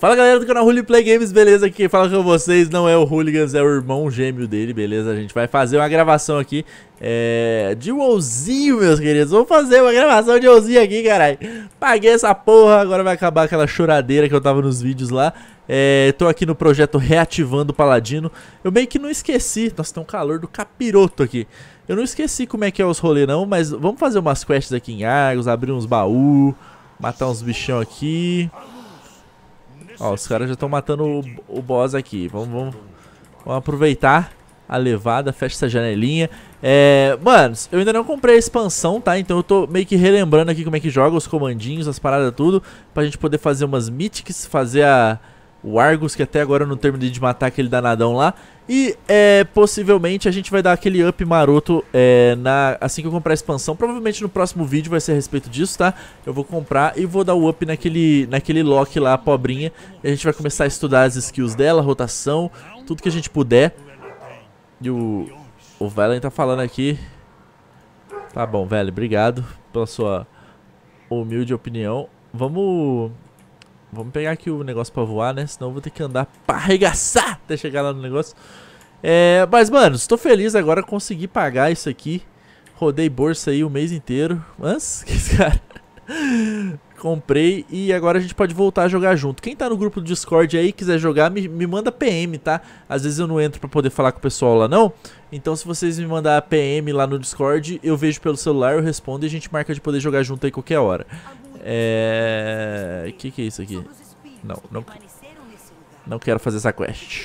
Fala galera do canal Play Games, beleza? Aqui quem fala com vocês não é o Hooligans, é o irmão gêmeo dele, beleza? A gente vai fazer uma gravação aqui é, de WoWzinho, meus queridos. Vou fazer uma gravação de WoWzinho aqui, caralho. Paguei essa porra, agora vai acabar aquela choradeira que eu tava nos vídeos lá. É, tô aqui no projeto Reativando o Paladino. Eu meio que não esqueci, nossa, tem um calor do capiroto aqui. Eu não esqueci como é que é os rolê não, mas vamos fazer umas quests aqui em Argos, abrir uns baús, matar uns bichão aqui... Ó, os caras já estão matando o, o boss aqui. Vamos, vamos, vamos aproveitar a levada, fecha essa janelinha. É, manos, eu ainda não comprei a expansão, tá? Então eu tô meio que relembrando aqui como é que joga, os comandinhos, as paradas, tudo. Pra gente poder fazer umas mythics, fazer a o Argus, que até agora eu não terminei de matar aquele danadão lá. E é, possivelmente a gente vai dar aquele up maroto é, na, assim que eu comprar a expansão. Provavelmente no próximo vídeo vai ser a respeito disso, tá? Eu vou comprar e vou dar o up naquele, naquele Loki lá, pobrinha. E a gente vai começar a estudar as skills dela, rotação, tudo que a gente puder. E o, o Valen tá falando aqui. Tá bom, velho, obrigado pela sua humilde opinião. Vamos Vamos pegar aqui o negócio pra voar, né? Senão eu vou ter que andar pra arregaçar até chegar lá no negócio. É, mas, mano, estou feliz agora consegui pagar isso aqui. Rodei bolsa aí o mês inteiro. Mas, que esse cara... Comprei e agora a gente pode voltar a jogar junto. Quem tá no grupo do Discord aí quiser jogar, me, me manda PM, tá? Às vezes eu não entro pra poder falar com o pessoal lá, não. Então se vocês me mandar PM lá no Discord, eu vejo pelo celular, eu respondo e a gente marca de poder jogar junto aí qualquer hora. É... Que que é isso aqui? Não, não... Não quero fazer essa quest.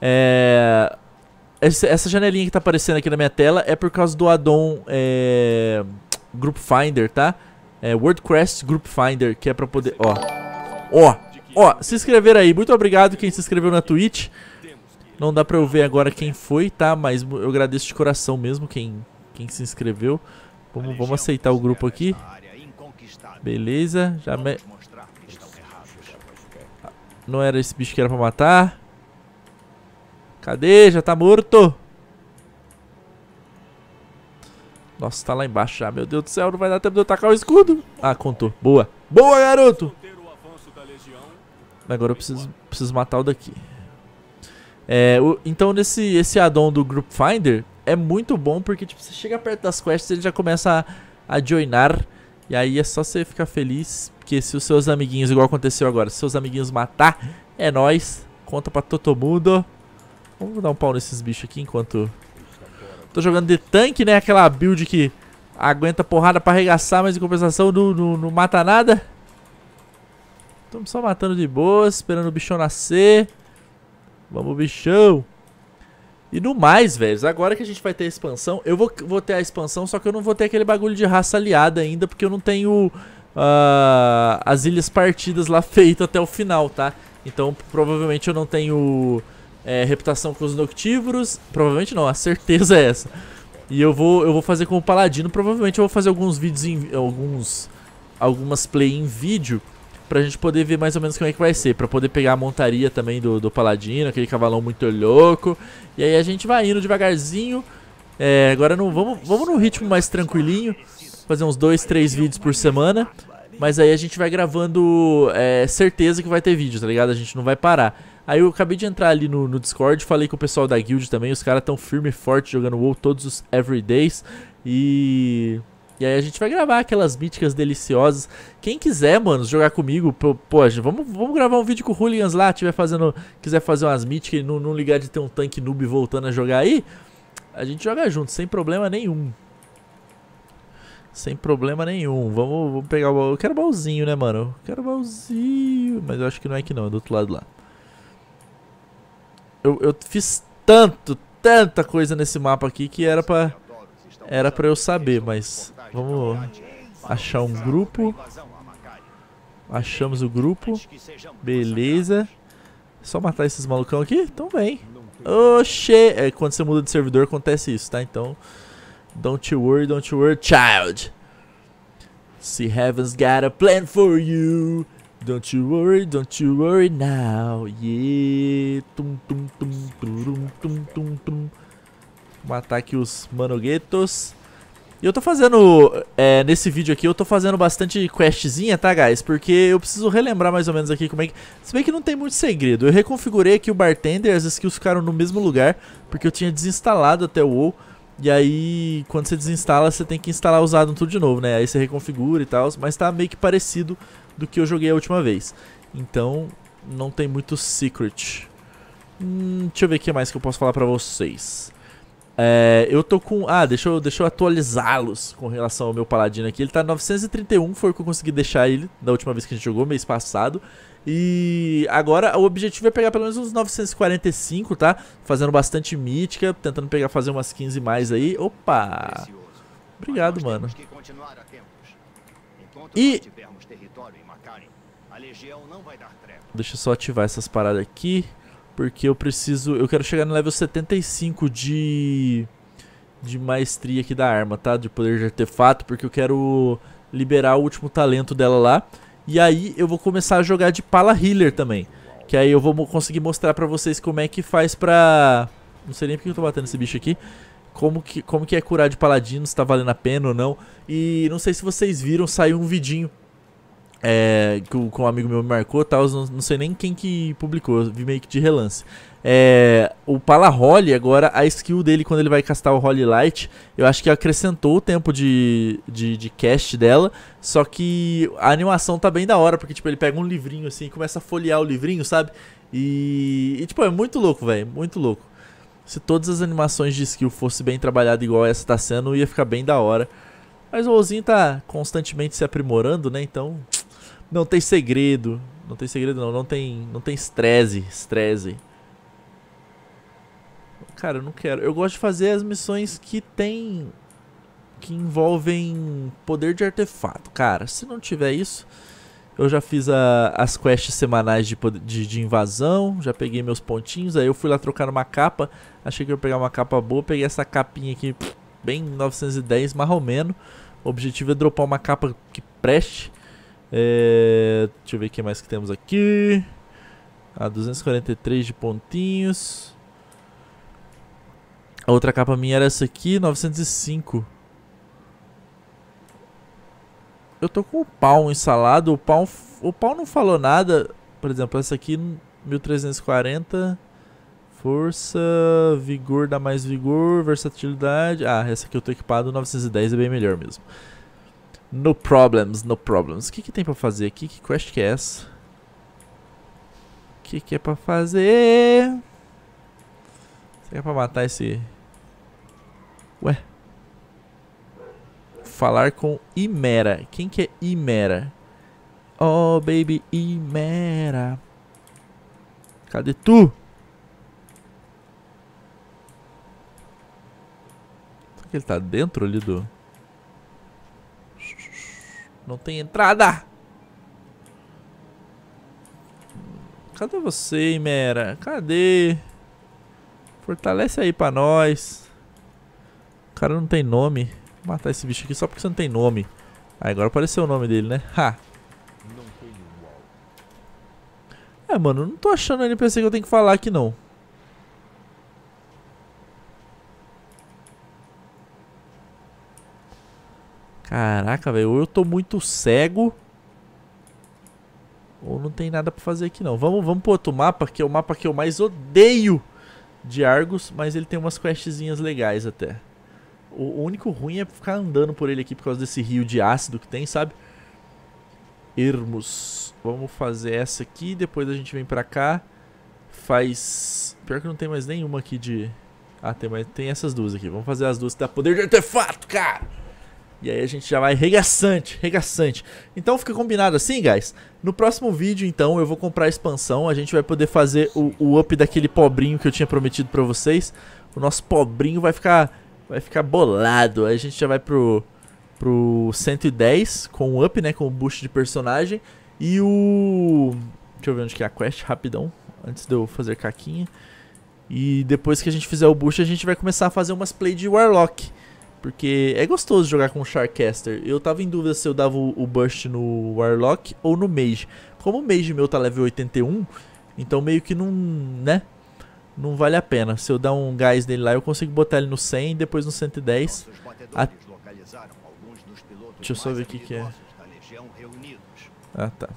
É... Essa janelinha que tá aparecendo aqui na minha tela é por causa do addon é... Group Finder, tá? É WordCrest Group Finder, que é pra poder... Ó, ó, ó, se inscrever aí. Muito obrigado quem se inscreveu na Twitch. Não dá pra eu ver agora quem foi, tá? Mas eu agradeço de coração mesmo quem, quem se inscreveu. Vamos, vamos aceitar o grupo aqui. Beleza, já me... Não era esse bicho que era pra matar. Cadê? Já tá morto. Nossa, tá lá embaixo já. Meu Deus do céu, não vai dar tempo de eu tacar o escudo. Ah, contou. Boa. Boa, garoto! Agora eu preciso, preciso matar o daqui. É, o, então, nesse esse addon do Group Finder é muito bom porque tipo, você chega perto das quests e ele já começa a, a joinar e aí é só você ficar feliz, porque se os seus amiguinhos, igual aconteceu agora, se seus amiguinhos matar, é nós. Conta pra todo mundo. Vamos dar um pau nesses bichos aqui enquanto... Tô jogando de tanque, né? Aquela build que aguenta porrada pra arregaçar, mas em compensação não, não, não mata nada. Estamos só matando de boa, esperando o bichão nascer. Vamos, bichão! E no mais, velho, agora que a gente vai ter a expansão, eu vou, vou ter a expansão, só que eu não vou ter aquele bagulho de raça aliada ainda, porque eu não tenho uh, as ilhas partidas lá feito até o final, tá? Então provavelmente eu não tenho é, reputação com os noctívoros, provavelmente não, a certeza é essa. E eu vou, eu vou fazer com o paladino, provavelmente eu vou fazer alguns vídeos, em, alguns, algumas play em vídeo... Pra gente poder ver mais ou menos como é que vai ser. Pra poder pegar a montaria também do, do Paladino, aquele cavalão muito louco. E aí a gente vai indo devagarzinho. É, agora não, vamos, vamos num ritmo mais tranquilinho. Fazer uns dois, três vídeos por semana. Mas aí a gente vai gravando é, certeza que vai ter vídeo, tá ligado? A gente não vai parar. Aí eu acabei de entrar ali no, no Discord, falei com o pessoal da guild também, os caras tão firme e forte jogando WoW todos os everydays. E e aí a gente vai gravar aquelas míticas deliciosas. Quem quiser, mano, jogar comigo, pô, pô vamos, vamos gravar um vídeo com o Hooligans lá, tiver fazendo, quiser fazer umas míticas e não, não ligar de ter um tanque noob voltando a jogar aí, a gente joga junto, sem problema nenhum. Sem problema nenhum. Vamos, vamos pegar o baú. Eu quero baúzinho, né, mano? Eu quero baúzinho. Mas eu acho que não é aqui não, é do outro lado lá. Eu, eu fiz tanto, tanta coisa nesse mapa aqui que era pra... Era pra eu saber, mas... Vamos achar um grupo. Achamos o grupo. Beleza. Só matar esses malucão aqui? Então vem. Oxê! É, quando você muda de servidor acontece isso, tá? Então, don't you worry, don't you worry, child. Se heaven's got a plan for you. Don't you worry, don't you worry now. Yeah. Tum, tum, tum, turum, tum, tum, tum. Matar aqui os manoguetos eu tô fazendo, é, nesse vídeo aqui, eu tô fazendo bastante questzinha, tá, guys? Porque eu preciso relembrar mais ou menos aqui como é que... Se bem que não tem muito segredo. Eu reconfigurei aqui o Bartender, as skills ficaram no mesmo lugar, porque eu tinha desinstalado até o WoW. E aí, quando você desinstala, você tem que instalar usado tudo de novo, né? Aí você reconfigura e tal, mas tá meio que parecido do que eu joguei a última vez. Então, não tem muito secret. Hum, deixa eu ver o que mais que eu posso falar pra vocês. É, eu tô com. Ah, deixa eu, deixa eu atualizá-los com relação ao meu paladino aqui. Ele tá 931, foi o que eu consegui deixar ele da última vez que a gente jogou, mês passado. E agora o objetivo é pegar pelo menos uns 945, tá? Fazendo bastante mítica, tentando pegar, fazer umas 15 mais aí. Opa! Obrigado, mano. E... Deixa eu só ativar essas paradas aqui. Porque eu preciso... Eu quero chegar no level 75 de... De maestria aqui da arma, tá? De poder de artefato, porque eu quero liberar o último talento dela lá. E aí eu vou começar a jogar de Pala Healer também. Que aí eu vou conseguir mostrar pra vocês como é que faz pra... Não sei nem porque eu tô batendo esse bicho aqui. Como que, como que é curar de paladino, se tá valendo a pena ou não. E não sei se vocês viram, saiu um vidinho é, que, um, que um amigo meu me marcou tal, não, não, sei nem quem que publicou, vi meio que de relance. É, o Palarolle, agora, a skill dele quando ele vai castar o Holy Light, eu acho que acrescentou o tempo de, de, de, cast dela, só que a animação tá bem da hora, porque tipo, ele pega um livrinho assim e começa a folhear o livrinho, sabe? E, e tipo, é muito louco, velho, muito louco. Se todas as animações de skill fossem bem trabalhadas igual essa tá sendo, ia ficar bem da hora. Mas o Ozinho tá constantemente se aprimorando, né? Então, não tem segredo. Não tem segredo não, não tem, não tem estresse, estresse. Cara, eu não quero. Eu gosto de fazer as missões que tem que envolvem poder de artefato. Cara, se não tiver isso, eu já fiz a, as quests semanais de, de, de, invasão, já peguei meus pontinhos, aí eu fui lá trocar uma capa, achei que eu ia pegar uma capa boa, peguei essa capinha aqui, bem 910, marromeno. O objetivo é dropar uma capa que preste. É, deixa eu ver o que mais que temos aqui. A 243 de pontinhos. A outra capa minha era essa aqui, 905. Eu tô com o pau ensalado, o pau, o pau não falou nada. Por exemplo, essa aqui, 1340. Força, vigor dá mais vigor, versatilidade. Ah, essa aqui eu tô equipado, 910 é bem melhor mesmo. No problems, no problems. O que, que tem pra fazer aqui? Que quest que é essa? O que, que é pra fazer? Será é pra matar esse... Ué? Falar com Imera. Quem que é Imera? Oh, baby Imera. Cadê tu? Será que ele tá dentro ali do... Não tem entrada! Cadê você, Imera? Cadê? Fortalece aí pra nós. O cara não tem nome. Vou matar esse bicho aqui só porque você não tem nome. Ah, agora apareceu o nome dele, né? Ha! É, mano, não tô achando o NPC que eu tenho que falar aqui, não. Caraca, velho. Ou eu tô muito cego. Ou não tem nada pra fazer aqui, não. Vamos, vamos pro outro mapa, que é o mapa que eu mais odeio de Argos. Mas ele tem umas questzinhas legais até. O único ruim é ficar andando por ele aqui por causa desse rio de ácido que tem, sabe? Ermos. Vamos fazer essa aqui, depois a gente vem pra cá. Faz... Pior que não tem mais nenhuma aqui de... Ah, tem, mais... tem essas duas aqui. Vamos fazer as duas que dá poder de artefato, cara! E aí a gente já vai regaçante, regaçante. Então fica combinado assim, guys. No próximo vídeo, então, eu vou comprar a expansão. A gente vai poder fazer o, o up daquele pobrinho que eu tinha prometido pra vocês. O nosso pobrinho vai ficar, vai ficar bolado. Aí a gente já vai pro, pro 110 com o up, né? Com o boost de personagem. E o... Deixa eu ver onde que é a quest, rapidão. Antes de eu fazer caquinha. E depois que a gente fizer o boost, a gente vai começar a fazer umas play de Warlock. Porque é gostoso jogar com o Sharkcaster. Eu tava em dúvida se eu dava o, o Burst no Warlock ou no Mage. Como o Mage meu tá level 81, então meio que não, né? Não vale a pena. Se eu dar um gás nele lá, eu consigo botar ele no 100 e depois no 110. A... Deixa eu só ver o que, que é. Ah, tá.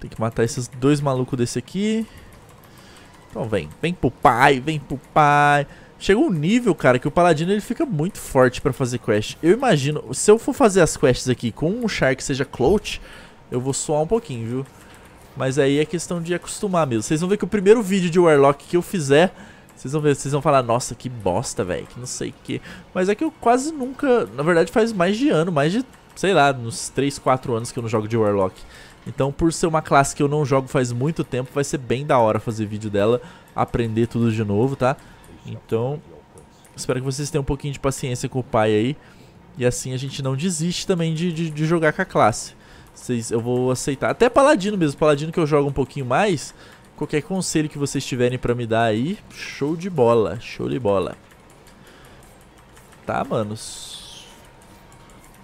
Tem que matar esses dois malucos desse aqui. Então vem, vem pro pai, vem pro pai. Chega um nível, cara, que o Paladino ele fica muito forte pra fazer quest. Eu imagino, se eu for fazer as quests aqui com um char que seja clout, eu vou suar um pouquinho, viu? Mas aí é questão de acostumar mesmo. Vocês vão ver que o primeiro vídeo de Warlock que eu fizer, vocês vão ver, vocês vão falar, nossa, que bosta, velho, que não sei o que. Mas é que eu quase nunca, na verdade faz mais de ano, mais de, sei lá, uns 3, 4 anos que eu não jogo de Warlock. Então por ser uma classe que eu não jogo faz muito tempo, vai ser bem da hora fazer vídeo dela, aprender tudo de novo, tá? Então, espero que vocês tenham um pouquinho de paciência com o pai aí. E assim a gente não desiste também de, de, de jogar com a classe. Vocês, eu vou aceitar. Até Paladino mesmo. Paladino que eu jogo um pouquinho mais. Qualquer conselho que vocês tiverem pra me dar aí, show de bola. Show de bola. Tá, manos?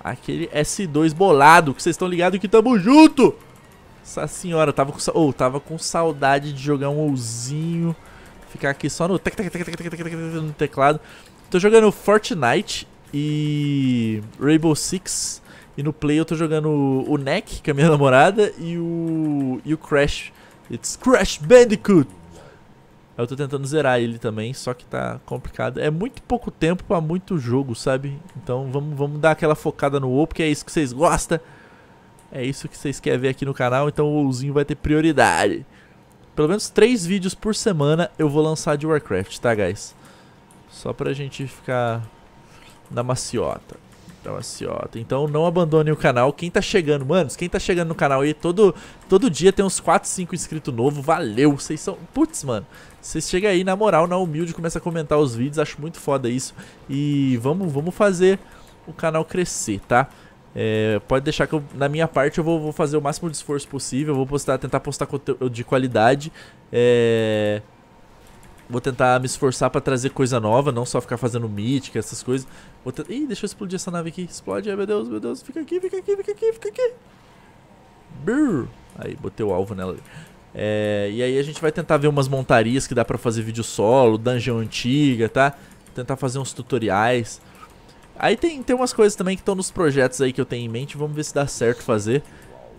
Aquele S2 bolado, que vocês estão ligados que tamo junto! Essa senhora, tava com, oh, tava com saudade de jogar um ouzinho. Ficar aqui só no, no teclado. Tô jogando Fortnite e Rainbow Six. E no Play eu tô jogando o Neck, que é a minha namorada, e o, e o Crash. It's Crash Bandicoot! Eu tô tentando zerar ele também, só que tá complicado. É muito pouco tempo pra muito jogo, sabe? Então vamos, vamos dar aquela focada no WoW, porque é isso que vocês gostam. É isso que vocês querem ver aqui no canal, então o WoWzinho vai ter prioridade. Pelo menos três vídeos por semana eu vou lançar de Warcraft, tá, guys? Só pra gente ficar na maciota. Da maciota. Então não abandone o canal. Quem tá chegando, manos, quem tá chegando no canal aí, todo, todo dia tem uns 4, 5 inscritos novos. Valeu, vocês são... Putz, mano, vocês chegam aí na moral, na humilde, começa a comentar os vídeos. Acho muito foda isso. E vamos, vamos fazer o canal crescer, tá? É, pode deixar que eu, na minha parte eu vou, vou, fazer o máximo de esforço possível, vou postar, tentar postar conteúdo de qualidade. É, vou tentar me esforçar para trazer coisa nova, não só ficar fazendo mítica, essas coisas. Vou te... Ih, deixa eu explodir essa nave aqui. Explode, ai meu Deus, meu Deus, fica aqui, fica aqui, fica aqui, fica aqui. Brrr. Aí, botei o alvo nela. É, e aí a gente vai tentar ver umas montarias que dá pra fazer vídeo solo, dungeon antiga, tá? Tentar fazer uns tutoriais. Aí tem, tem umas coisas também que estão nos projetos aí que eu tenho em mente, vamos ver se dá certo fazer.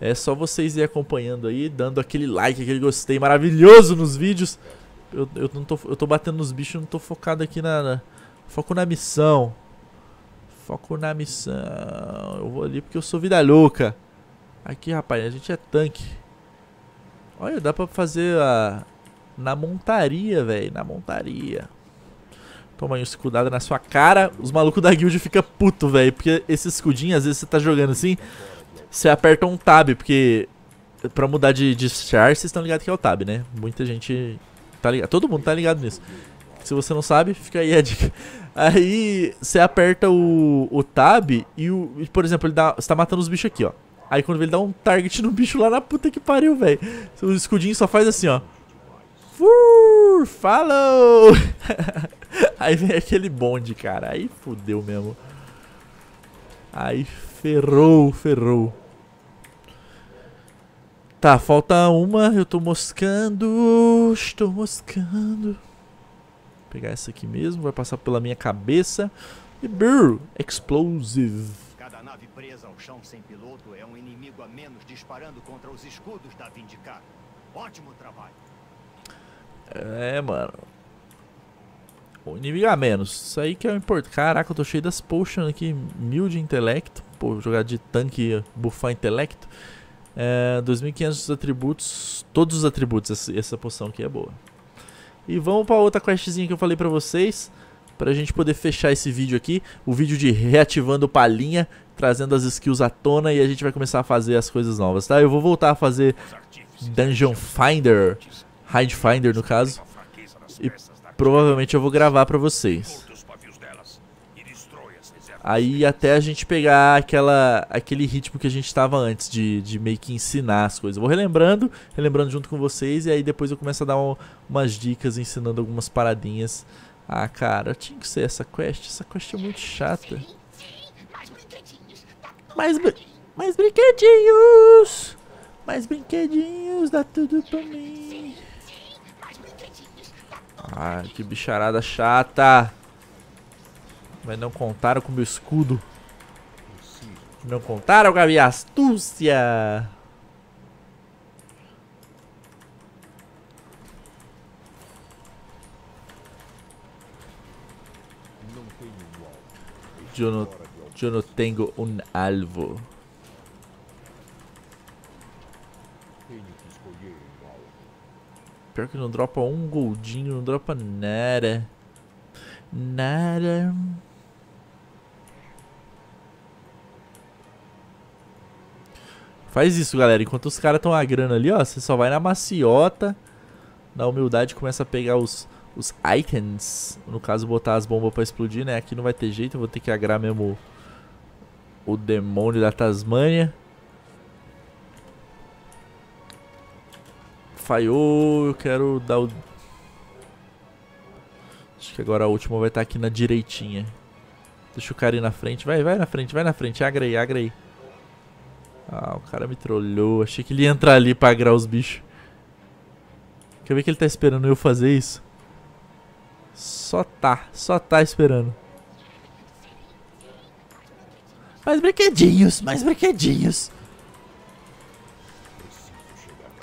É só vocês ir acompanhando aí, dando aquele like, aquele gostei maravilhoso nos vídeos. Eu, eu, não tô, eu tô batendo nos bichos, não tô focado aqui na, na... Foco na missão. Foco na missão. Eu vou ali porque eu sou vida louca. Aqui, rapaz, a gente é tanque. Olha, dá pra fazer a... Na montaria, velho, na montaria. Toma aí um escudada na sua cara. Os malucos da guild fica puto, velho. Porque esse escudinho, às vezes você tá jogando assim, você aperta um tab, porque pra mudar de, de char, vocês estão ligados que é o tab, né? Muita gente tá ligado. Todo mundo tá ligado nisso. Se você não sabe, fica aí a dica. Aí você aperta o, o tab e, o, por exemplo, ele dá, você tá matando os bichos aqui, ó. Aí quando ele dá um target no bicho lá na puta que pariu, velho. O escudinho só faz assim, ó. Fur, falou! Aí vem aquele bonde, cara. Aí fudeu mesmo. Aí ferrou, ferrou. Tá, falta uma. Eu tô moscando. Estou moscando. Vou pegar essa aqui mesmo. Vai passar pela minha cabeça. E brrr, explosive. Cada nave presa ao chão sem piloto é um inimigo a menos disparando contra os escudos da Ótimo trabalho. É, mano. Bom, inimigo a é menos. Isso aí que é o importante. Caraca, eu tô cheio das potions aqui. Mil de intelecto. Pô, jogar de tanque bufar intelecto. É, 2.500 atributos. Todos os atributos. Essa, essa poção aqui é boa. E vamos pra outra questzinha que eu falei pra vocês. Pra gente poder fechar esse vídeo aqui. O vídeo de reativando palhinha. Trazendo as skills à tona. E a gente vai começar a fazer as coisas novas, tá? Eu vou voltar a fazer Dungeon Finder. Hide Finder, no caso. E provavelmente eu vou gravar pra vocês. Aí até a gente pegar aquela, aquele ritmo que a gente estava antes, de, de meio que ensinar as coisas. Eu vou relembrando, relembrando junto com vocês, e aí depois eu começo a dar um, umas dicas, ensinando algumas paradinhas. Ah, cara, tinha que ser essa quest. Essa quest é muito chata. Mais, br mais brinquedinhos! Mais brinquedinhos, dá tudo pra mim. Ai, que bicharada chata. Mas não contaram com o meu escudo. Não contaram com a minha astúcia. Eu não, eu não tenho um alvo. Pior que não dropa um goldinho, não dropa nada. Nada. Faz isso, galera. Enquanto os caras estão a grana ali, ó, você só vai na maciota. Na humildade começa a pegar os, os icons. No caso, botar as bombas pra explodir, né? Aqui não vai ter jeito, eu vou ter que agrar mesmo o, o demônio da Tasmânia. Falhou, oh, eu quero dar o... Acho que agora a última vai estar aqui na direitinha. Deixa o cara ir na frente. Vai, vai na frente, vai na frente. Agra aí, agra aí. Ah, o cara me trollou. Achei que ele ia entrar ali pra agrar os bichos. Quer ver que ele tá esperando eu fazer isso? Só tá, só tá esperando. Mais brinquedinhos, mais brinquedinhos.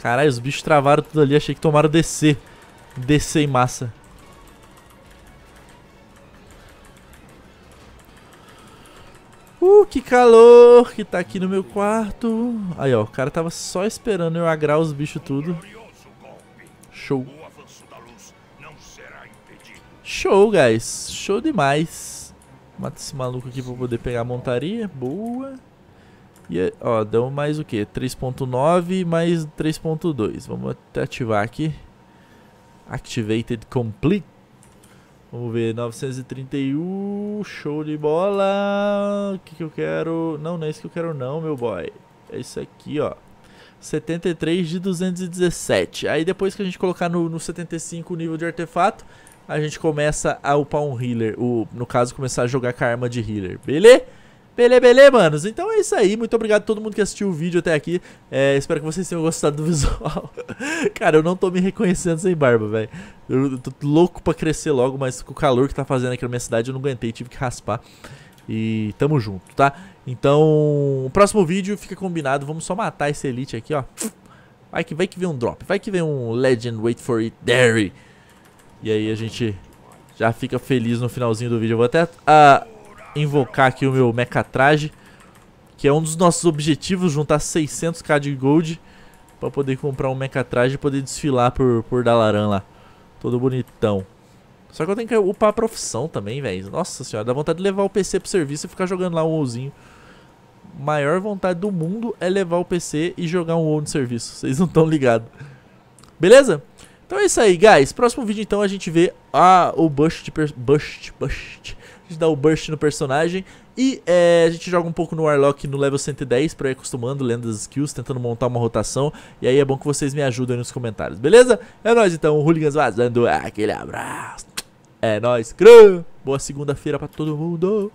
Caralho, os bichos travaram tudo ali, achei que tomaram DC. DC em massa. Uh, que calor que tá aqui no meu quarto. Aí, ó, o cara tava só esperando eu agrar os bichos tudo. Show. Show, guys. Show demais. Mata esse maluco aqui pra poder pegar a montaria. Boa. E, é, ó, dão mais o que? 3.9 mais 3.2. Vamos até ativar aqui. Activated Complete. Vamos ver, 931, show de bola. O que, que eu quero? Não, não é isso que eu quero não, meu boy. É isso aqui, ó. 73 de 217. Aí depois que a gente colocar no, no 75 o nível de artefato, a gente começa a upar um healer. O, no caso, começar a jogar com a arma de healer. Beleza? Bele, bele, manos. Então é isso aí. Muito obrigado a todo mundo que assistiu o vídeo até aqui. É, espero que vocês tenham gostado do visual. Cara, eu não tô me reconhecendo sem barba, velho. Eu tô louco pra crescer logo, mas com o calor que tá fazendo aqui na minha cidade, eu não aguentei, tive que raspar. E tamo junto, tá? Então, o próximo vídeo fica combinado. Vamos só matar esse Elite aqui, ó. Vai que, vai que vem um drop. Vai que vem um Legend Wait For It Dairy. E aí a gente já fica feliz no finalzinho do vídeo. Eu vou até... Uh, invocar aqui o meu mecatraje, que é um dos nossos objetivos, juntar 600k de gold para poder comprar um mecatraje e poder desfilar por, por Dalaran lá. Todo bonitão. Só que eu tenho que upar a profissão também, velho. Nossa senhora, dá vontade de levar o PC pro serviço e ficar jogando lá um WoWzinho. Maior vontade do mundo é levar o PC e jogar um WoW no serviço. Vocês não estão ligados. Beleza? Então é isso aí, guys. Próximo vídeo, então, a gente vê a, o Bust Bust, Bust... A gente dá o burst no personagem. E é, a gente joga um pouco no Warlock no level 110 pra ir acostumando, lendo as skills, tentando montar uma rotação. E aí é bom que vocês me ajudem nos comentários, beleza? É nóis então, Hooligans vazando. Aquele abraço. É nóis, cru! Boa segunda-feira pra todo mundo!